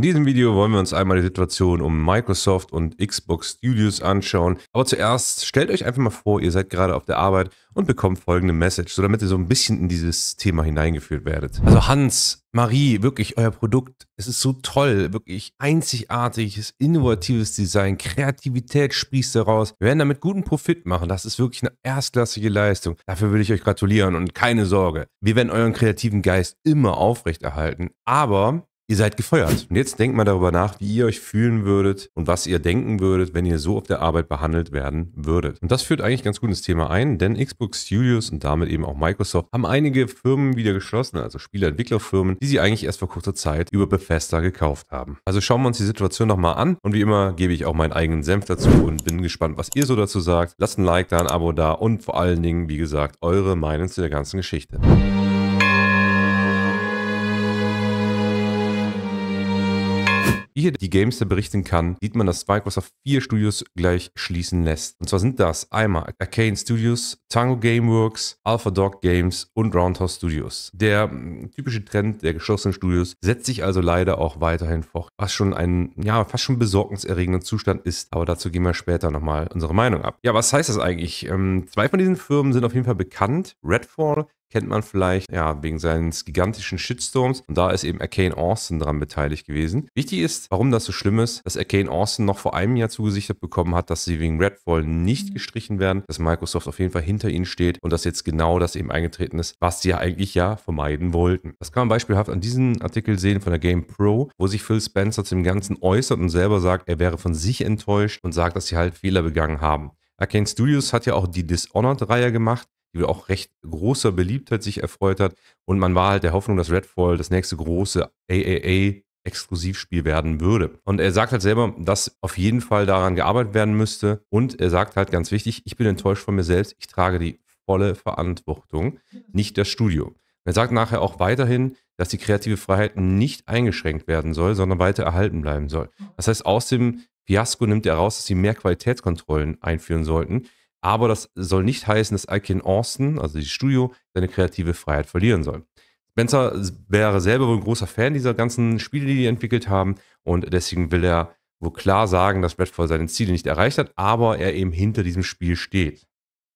In diesem Video wollen wir uns einmal die Situation um Microsoft und Xbox Studios anschauen. Aber zuerst stellt euch einfach mal vor, ihr seid gerade auf der Arbeit und bekommt folgende Message, so damit ihr so ein bisschen in dieses Thema hineingeführt werdet. Also Hans, Marie, wirklich euer Produkt, es ist so toll, wirklich einzigartiges, innovatives Design, Kreativität sprießt daraus. Wir werden damit guten Profit machen. Das ist wirklich eine erstklassige Leistung. Dafür will ich euch gratulieren und keine Sorge, wir werden euren kreativen Geist immer aufrechterhalten. Aber ihr seid gefeuert. Und jetzt denkt mal darüber nach, wie ihr euch fühlen würdet und was ihr denken würdet, wenn ihr so auf der Arbeit behandelt werden würdet. Und das führt eigentlich ganz gut ins Thema ein, denn Xbox Studios und damit eben auch Microsoft haben einige Firmen wieder geschlossen, also Spieleentwicklerfirmen, die sie eigentlich erst vor kurzer Zeit über Bethesda gekauft haben. Also schauen wir uns die Situation nochmal an und wie immer gebe ich auch meinen eigenen Senf dazu und bin gespannt, was ihr so dazu sagt. Lasst ein Like da, ein Abo da und vor allen Dingen, wie gesagt, eure Meinung zu der ganzen Geschichte. Wie hier die GameStar berichten kann, sieht man, dass Microsoft vier Studios gleich schließen lässt. Und zwar sind das einmal Arcane Studios, Tango Gameworks, Alpha Dog Games und Roundhouse Studios. Der mm, typische Trend der geschlossenen Studios setzt sich also leider auch weiterhin fort, was schon ein, ja, fast schon besorgniserregender Zustand ist. Aber dazu gehen wir später nochmal unsere Meinung ab. Ja, was heißt das eigentlich? Ähm, zwei von diesen Firmen sind auf jeden Fall bekannt. Redfall kennt man vielleicht, ja, wegen seines gigantischen Shitstorms. Und da ist eben Arcane Austin dran beteiligt gewesen. Wichtig ist, warum das so schlimm ist, dass Arcane Austin noch vor einem Jahr zugesichert bekommen hat, dass sie wegen Redfall nicht mhm. gestrichen werden, dass Microsoft auf jeden Fall hinter ihnen steht und dass jetzt genau das eben eingetreten ist, was sie ja eigentlich ja vermeiden wollten. Das kann man beispielhaft an diesem Artikel sehen von der Game Pro, wo sich Phil Spencer zu dem Ganzen äußert und selber sagt, er wäre von sich enttäuscht und sagt, dass sie halt Fehler begangen haben. Arcane Studios hat ja auch die Dishonored-Reihe gemacht die auch recht großer Beliebtheit sich erfreut hat. Und man war halt der Hoffnung, dass Redfall das nächste große AAA Exklusivspiel werden würde. Und er sagt halt selber, dass auf jeden Fall daran gearbeitet werden müsste. Und er sagt halt ganz wichtig, ich bin enttäuscht von mir selbst, ich trage die volle Verantwortung, nicht das Studio. Er sagt nachher auch weiterhin, dass die kreative Freiheit nicht eingeschränkt werden soll, sondern weiter erhalten bleiben soll. Das heißt, aus dem Fiasko nimmt er raus, dass sie mehr Qualitätskontrollen einführen sollten, aber das soll nicht heißen, dass Aiken Austin, also die Studio, seine kreative Freiheit verlieren soll. Spencer wäre selber wohl ein großer Fan dieser ganzen Spiele, die die entwickelt haben. Und deswegen will er wohl klar sagen, dass Redfall seine Ziele nicht erreicht hat, aber er eben hinter diesem Spiel steht.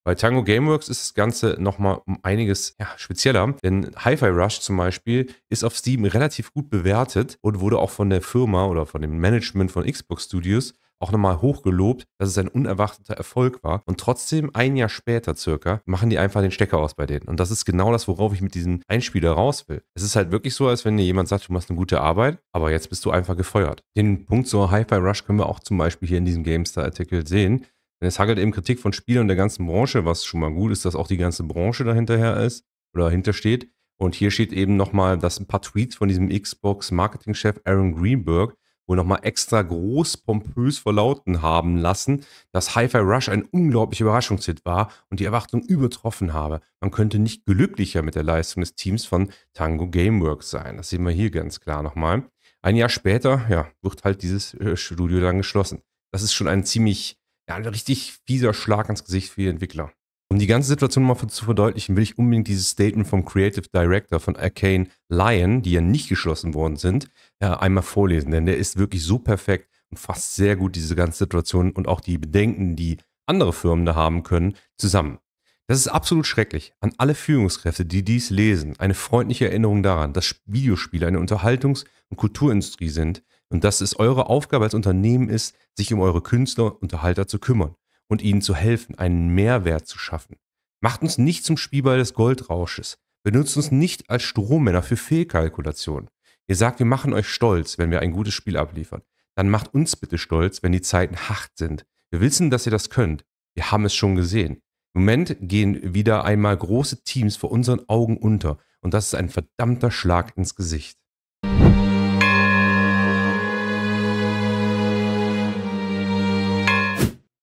Bei Tango Gameworks ist das Ganze nochmal um einiges ja, spezieller, denn Hi-Fi Rush zum Beispiel ist auf Steam relativ gut bewertet und wurde auch von der Firma oder von dem Management von Xbox Studios auch nochmal hochgelobt, dass es ein unerwarteter Erfolg war. Und trotzdem, ein Jahr später circa, machen die einfach den Stecker aus bei denen. Und das ist genau das, worauf ich mit diesem Einspieler raus will. Es ist halt wirklich so, als wenn dir jemand sagt, du machst eine gute Arbeit, aber jetzt bist du einfach gefeuert. Den Punkt zur Hi-Fi Rush können wir auch zum Beispiel hier in diesem GameStar-Artikel sehen. Denn es hagelt eben Kritik von Spielern der ganzen Branche, was schon mal gut ist, dass auch die ganze Branche dahinterher ist oder hintersteht. Und hier steht eben nochmal, dass ein paar Tweets von diesem Xbox-Marketing-Chef Aaron Greenberg wohl nochmal extra groß pompös verlauten haben lassen, dass Hi-Fi Rush ein unglaublicher Überraschungshit war und die Erwartung übertroffen habe. Man könnte nicht glücklicher mit der Leistung des Teams von Tango Gameworks sein. Das sehen wir hier ganz klar nochmal. Ein Jahr später, ja, wird halt dieses äh, Studio dann geschlossen. Das ist schon ein ziemlich, ja, ein richtig fieser Schlag ans Gesicht für die Entwickler. Um die ganze Situation mal zu verdeutlichen, will ich unbedingt dieses Statement vom Creative Director von Arcane Lion, die ja nicht geschlossen worden sind, äh, einmal vorlesen. Denn der ist wirklich so perfekt und fasst sehr gut diese ganze Situation und auch die Bedenken, die andere Firmen da haben können, zusammen. Das ist absolut schrecklich. An alle Führungskräfte, die dies lesen, eine freundliche Erinnerung daran, dass Videospiele eine Unterhaltungs- und Kulturindustrie sind und dass es eure Aufgabe als Unternehmen ist, sich um eure Künstler und Unterhalter zu kümmern und ihnen zu helfen, einen Mehrwert zu schaffen. Macht uns nicht zum Spielball des Goldrausches. Benutzt uns nicht als Strommänner für Fehlkalkulationen. Ihr sagt, wir machen euch stolz, wenn wir ein gutes Spiel abliefern. Dann macht uns bitte stolz, wenn die Zeiten hart sind. Wir wissen, dass ihr das könnt. Wir haben es schon gesehen. Im Moment gehen wieder einmal große Teams vor unseren Augen unter und das ist ein verdammter Schlag ins Gesicht.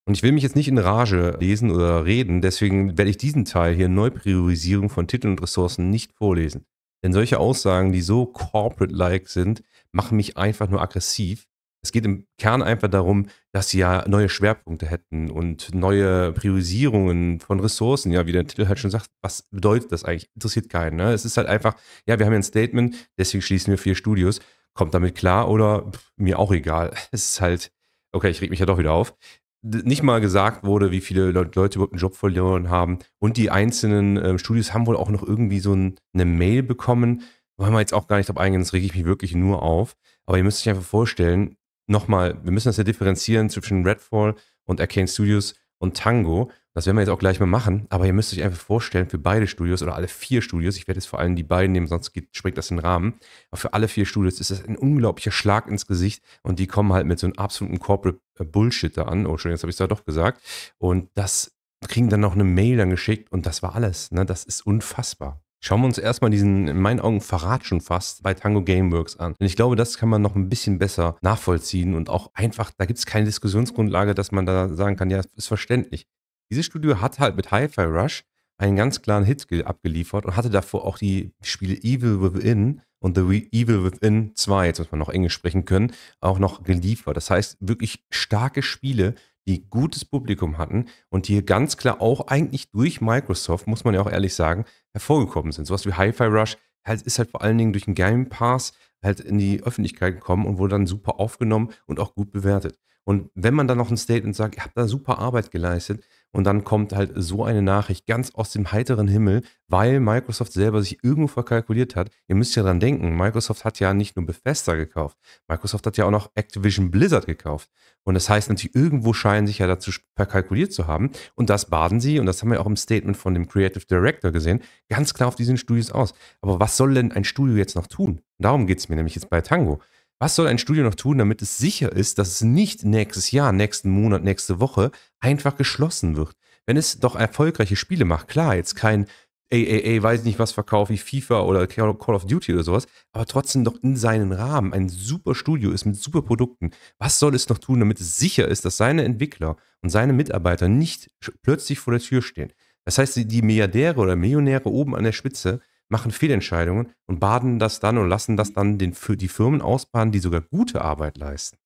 Und ich will mich jetzt nicht in Rage lesen oder reden, deswegen werde ich diesen Teil hier Neupriorisierung von Titeln und Ressourcen nicht vorlesen. Denn solche Aussagen, die so corporate-like sind, machen mich einfach nur aggressiv. Es geht im Kern einfach darum, dass sie ja neue Schwerpunkte hätten und neue Priorisierungen von Ressourcen. Ja, wie der Titel halt schon sagt, was bedeutet das eigentlich? Interessiert keinen. Ne? Es ist halt einfach, ja, wir haben ja ein Statement, deswegen schließen wir vier Studios. Kommt damit klar oder pff, mir auch egal. Es ist halt, okay, ich reg mich ja doch wieder auf nicht mal gesagt wurde, wie viele Leute überhaupt einen Job verloren haben. Und die einzelnen äh, Studios haben wohl auch noch irgendwie so ein, eine Mail bekommen. Wollen wir jetzt auch gar nicht drauf eingehen, das rege ich mich wirklich nur auf. Aber ihr müsst euch einfach vorstellen, nochmal, wir müssen das ja differenzieren zwischen Redfall und Arcane Studios und Tango. Das werden wir jetzt auch gleich mal machen, aber ihr müsst euch einfach vorstellen, für beide Studios oder alle vier Studios, ich werde jetzt vor allem die beiden nehmen, sonst geht, springt das den Rahmen, aber für alle vier Studios ist das ein unglaublicher Schlag ins Gesicht und die kommen halt mit so einem absoluten Corporate äh, Bullshit da an. Oh, schon, jetzt habe ich es da doch gesagt. Und das kriegen dann noch eine Mail dann geschickt und das war alles. Ne? Das ist unfassbar. Schauen wir uns erstmal diesen, in meinen Augen, Verrat schon fast bei Tango Gameworks an. Denn ich glaube, das kann man noch ein bisschen besser nachvollziehen und auch einfach, da gibt es keine Diskussionsgrundlage, dass man da sagen kann, ja, ist verständlich. Dieses Studio hat halt mit Hi-Fi Rush einen ganz klaren Hit abgeliefert und hatte davor auch die Spiele Evil Within und The Evil Within 2, jetzt muss man noch Englisch sprechen können, auch noch geliefert. Das heißt, wirklich starke Spiele, die gutes Publikum hatten und die ganz klar auch eigentlich durch Microsoft, muss man ja auch ehrlich sagen, hervorgekommen sind. Sowas wie Hi-Fi Rush halt, ist halt vor allen Dingen durch den Game Pass halt in die Öffentlichkeit gekommen und wurde dann super aufgenommen und auch gut bewertet. Und wenn man dann noch ein Statement sagt, ihr habt da super Arbeit geleistet, und dann kommt halt so eine Nachricht ganz aus dem heiteren Himmel, weil Microsoft selber sich irgendwo verkalkuliert hat. Ihr müsst ja dran denken, Microsoft hat ja nicht nur Bethesda gekauft, Microsoft hat ja auch noch Activision Blizzard gekauft. Und das heißt natürlich, irgendwo scheinen sich ja dazu verkalkuliert zu haben. Und das baden sie, und das haben wir auch im Statement von dem Creative Director gesehen, ganz klar auf diesen Studios aus. Aber was soll denn ein Studio jetzt noch tun? Darum geht es mir nämlich jetzt bei Tango. Was soll ein Studio noch tun, damit es sicher ist, dass es nicht nächstes Jahr, nächsten Monat, nächste Woche einfach geschlossen wird? Wenn es doch erfolgreiche Spiele macht, klar, jetzt kein AAA, weiß nicht was verkaufe, wie FIFA oder Call of Duty oder sowas, aber trotzdem doch in seinen Rahmen ein super Studio ist mit super Produkten. Was soll es noch tun, damit es sicher ist, dass seine Entwickler und seine Mitarbeiter nicht plötzlich vor der Tür stehen? Das heißt, die Milliardäre oder Millionäre oben an der Spitze machen Fehlentscheidungen und baden das dann und lassen das dann den, für die Firmen ausbaden, die sogar gute Arbeit leisten.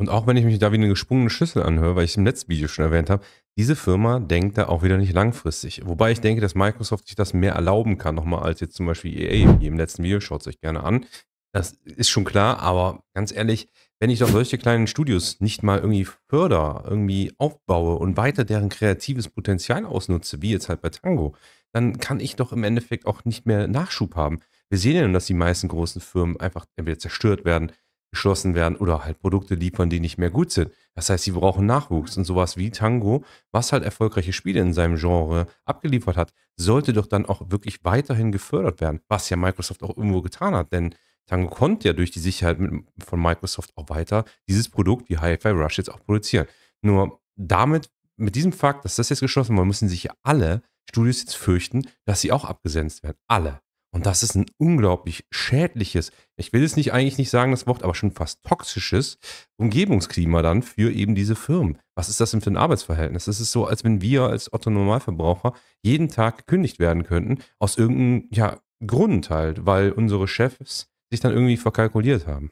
Und auch wenn ich mich da wie eine gesprungene Schüssel anhöre, weil ich es im letzten Video schon erwähnt habe, diese Firma denkt da auch wieder nicht langfristig. Wobei ich denke, dass Microsoft sich das mehr erlauben kann, nochmal als jetzt zum Beispiel EA, wie im letzten Video, schaut es euch gerne an. Das ist schon klar, aber ganz ehrlich, wenn ich doch solche kleinen Studios nicht mal irgendwie förder, irgendwie aufbaue und weiter deren kreatives Potenzial ausnutze, wie jetzt halt bei Tango, dann kann ich doch im Endeffekt auch nicht mehr Nachschub haben. Wir sehen ja, nun, dass die meisten großen Firmen einfach entweder zerstört werden, geschlossen werden oder halt Produkte liefern, die nicht mehr gut sind. Das heißt, sie brauchen Nachwuchs und sowas wie Tango, was halt erfolgreiche Spiele in seinem Genre abgeliefert hat, sollte doch dann auch wirklich weiterhin gefördert werden, was ja Microsoft auch irgendwo getan hat, denn Tango konnte ja durch die Sicherheit mit, von Microsoft auch weiter dieses Produkt wie Hi-Fi Rush jetzt auch produzieren. Nur damit, mit diesem Fakt, dass das jetzt geschlossen wurde, müssen sich ja alle Studios jetzt fürchten, dass sie auch abgesetzt werden. Alle. Und das ist ein unglaublich schädliches, ich will es nicht eigentlich nicht sagen, das Wort, aber schon fast toxisches Umgebungsklima dann für eben diese Firmen. Was ist das denn für ein Arbeitsverhältnis? Das ist so, als wenn wir als Otto Normalverbraucher jeden Tag gekündigt werden könnten, aus irgendeinem ja, Grund halt, weil unsere Chefs sich dann irgendwie verkalkuliert haben.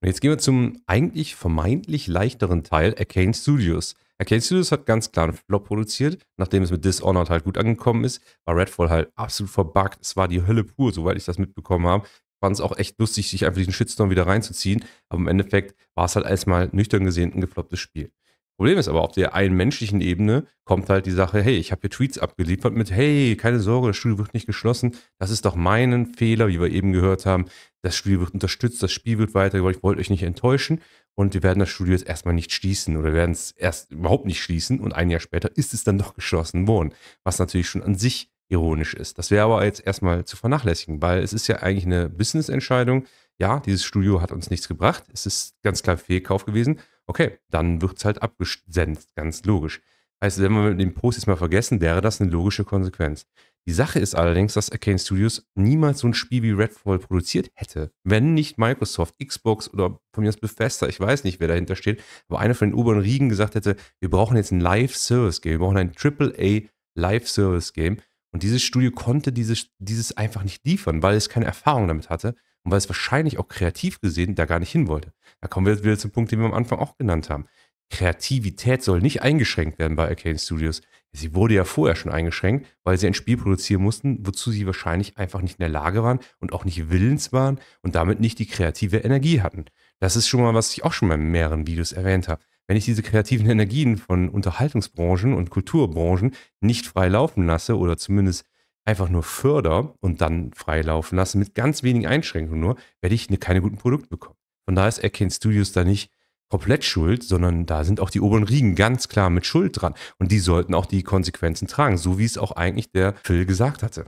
Und jetzt gehen wir zum eigentlich vermeintlich leichteren Teil, Arcane Studios. Arcane Studios hat ganz klar einen Flop produziert, nachdem es mit Dishonored halt gut angekommen ist, war Redfall halt absolut verbuggt. Es war die Hölle pur, soweit ich das mitbekommen habe. Ich Fand es auch echt lustig, sich einfach diesen Shitstorm wieder reinzuziehen. Aber im Endeffekt war es halt erstmal nüchtern gesehen ein geflopptes Spiel. Problem ist aber, auf der einen menschlichen Ebene kommt halt die Sache, hey, ich habe hier Tweets abgeliefert mit, hey, keine Sorge, das Studio wird nicht geschlossen. Das ist doch mein Fehler, wie wir eben gehört haben. Das Spiel wird unterstützt, das Spiel wird weitergebracht, ich wollte euch nicht enttäuschen. Und wir werden das Studio jetzt erstmal nicht schließen oder werden es erst überhaupt nicht schließen. Und ein Jahr später ist es dann doch geschlossen worden, was natürlich schon an sich ironisch ist. Das wäre aber jetzt erstmal zu vernachlässigen, weil es ist ja eigentlich eine Business-Entscheidung. Ja, dieses Studio hat uns nichts gebracht. Es ist ganz klar Fehlkauf gewesen. Okay, dann wird es halt abgesenzt, ganz logisch. Heißt, wenn wir den Post jetzt mal vergessen, wäre das eine logische Konsequenz. Die Sache ist allerdings, dass Arcane Studios niemals so ein Spiel wie Redfall produziert hätte, wenn nicht Microsoft, Xbox oder von mir aus Bethesda, ich weiß nicht, wer dahinter steht, aber einer von den oberen Riegen gesagt hätte, wir brauchen jetzt ein Live-Service-Game, wir brauchen ein AAA Live-Service-Game. Und dieses Studio konnte dieses, dieses einfach nicht liefern, weil es keine Erfahrung damit hatte und weil es wahrscheinlich auch kreativ gesehen da gar nicht hin wollte. Da kommen wir wieder zum Punkt, den wir am Anfang auch genannt haben. Kreativität soll nicht eingeschränkt werden bei Arcane Studios. Sie wurde ja vorher schon eingeschränkt, weil sie ein Spiel produzieren mussten, wozu sie wahrscheinlich einfach nicht in der Lage waren und auch nicht willens waren und damit nicht die kreative Energie hatten. Das ist schon mal, was ich auch schon mal in mehreren Videos erwähnt habe. Wenn ich diese kreativen Energien von Unterhaltungsbranchen und Kulturbranchen nicht frei laufen lasse oder zumindest einfach nur förder und dann freilaufen lasse, mit ganz wenigen Einschränkungen nur, werde ich ne, keine guten Produkte bekommen. Von daher ist Erken Studios da nicht komplett schuld, sondern da sind auch die oberen Riegen ganz klar mit Schuld dran. Und die sollten auch die Konsequenzen tragen, so wie es auch eigentlich der Phil gesagt hatte.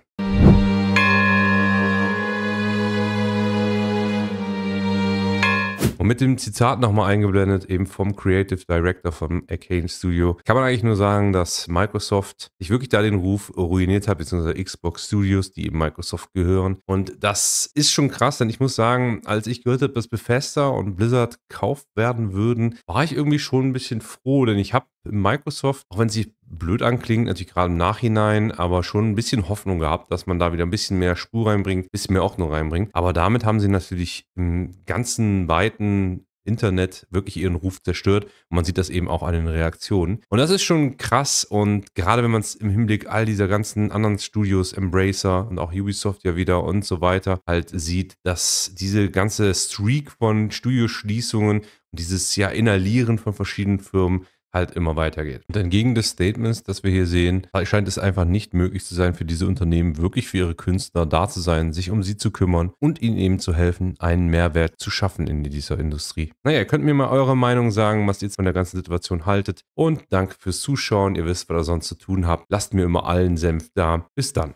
Und mit dem Zitat nochmal eingeblendet, eben vom Creative Director vom Arcane Studio, kann man eigentlich nur sagen, dass Microsoft sich wirklich da den Ruf ruiniert hat, beziehungsweise Xbox Studios, die eben Microsoft gehören. Und das ist schon krass, denn ich muss sagen, als ich gehört habe, dass Bethesda und Blizzard gekauft werden würden, war ich irgendwie schon ein bisschen froh, denn ich habe Microsoft, auch wenn sie blöd anklingt, natürlich gerade im Nachhinein, aber schon ein bisschen Hoffnung gehabt, dass man da wieder ein bisschen mehr Spur reinbringt, ein bisschen mehr Ordnung reinbringt. Aber damit haben sie natürlich im ganzen weiten Internet wirklich ihren Ruf zerstört. Und man sieht das eben auch an den Reaktionen. Und das ist schon krass. Und gerade wenn man es im Hinblick all dieser ganzen anderen Studios, Embracer und auch Ubisoft ja wieder und so weiter, halt sieht, dass diese ganze Streak von Studioschließungen und dieses ja Inhalieren von verschiedenen Firmen halt immer weitergeht. Und entgegen des Statements, das wir hier sehen, scheint es einfach nicht möglich zu sein, für diese Unternehmen wirklich für ihre Künstler da zu sein, sich um sie zu kümmern und ihnen eben zu helfen, einen Mehrwert zu schaffen in dieser Industrie. Naja, ihr könnt mir mal eure Meinung sagen, was ihr jetzt von der ganzen Situation haltet. Und danke fürs Zuschauen. Ihr wisst, was ihr sonst zu tun habt. Lasst mir immer allen Senf da. Bis dann.